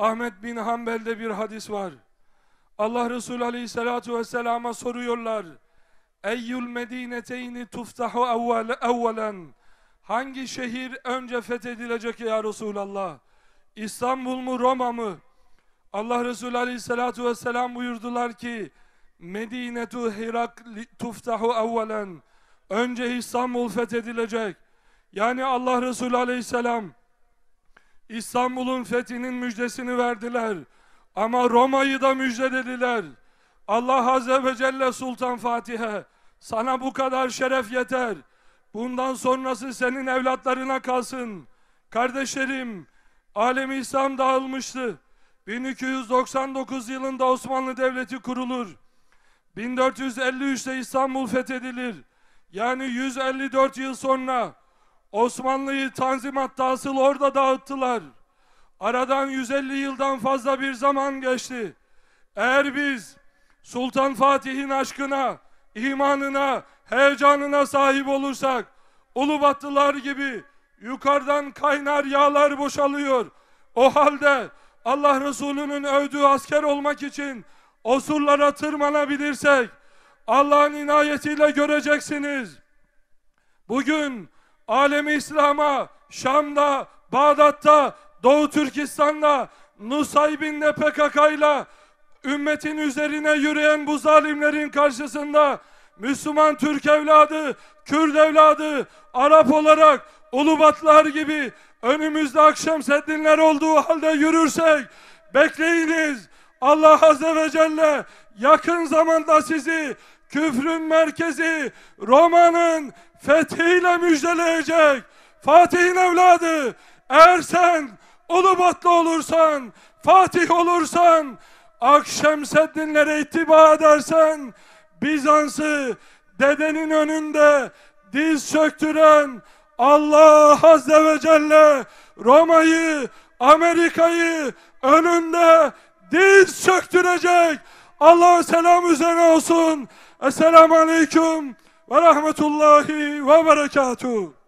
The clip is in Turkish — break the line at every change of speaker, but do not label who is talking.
Ahmet bin Hanbel'de bir hadis var. Allah Resulü Aleyhisselatü Vesselam'a soruyorlar. Eyyül medineteyni tuftahu evvel, evvelen. Hangi şehir önce fethedilecek ya Resulallah? İstanbul mu Roma mı? Allah Resulü Aleyhisselatü Vesselam buyurdular ki Medinetu Hirak tuftahu evvelen. Önce İstanbul fethedilecek. Yani Allah Resulü Aleyhisselam İstanbul'un fethinin müjdesini verdiler. Ama Roma'yı da müjdelediler. Allah Azze ve Celle Sultan Fatih'e sana bu kadar şeref yeter. Bundan sonrası senin evlatlarına kalsın. Kardeşlerim, alemi İslam dağılmıştı. 1299 yılında Osmanlı Devleti kurulur. 1453'te İstanbul fethedilir. Yani 154 yıl sonra Osmanlı'yı Tanzimat'ta asıl orada dağıttılar. Aradan 150 yıldan fazla bir zaman geçti. Eğer biz Sultan Fatih'in aşkına, imanına, heyecanına sahip olursak, Ulubatlılar gibi yukarıdan kaynar yağlar boşalıyor. O halde Allah Resulü'nün övdüğü asker olmak için osurlara tırmanabilirsek, Allah'ın inayetiyle göreceksiniz. Bugün alemi İslam'a, Şam'da, Bağdat'ta, Doğu Türkistan'da, Nusaybin'de, PKK'yla ümmetin üzerine yürüyen bu zalimlerin karşısında Müslüman Türk evladı, Kürt evladı, Arap olarak Ulubatlar gibi önümüzde akşam seddinler olduğu halde yürürsek bekleyiniz Allah Azze ve Celle yakın zamanda sizi küfrün merkezi Roma'nın fethiyle müjdeleyecek. Fatih'in evladı eğer sen Ulubatlı olursan, Fatih olursan, Akşemseddinlere ittiba edersen, Bizans'ı dedenin önünde diz çöktüren Allah Azze ve Celle Roma'yı, Amerika'yı önünde Din söktürecek. Allah selam üzerine olsun. Esselamu Aleyküm ve Rahmetullahi ve Berekatuhu.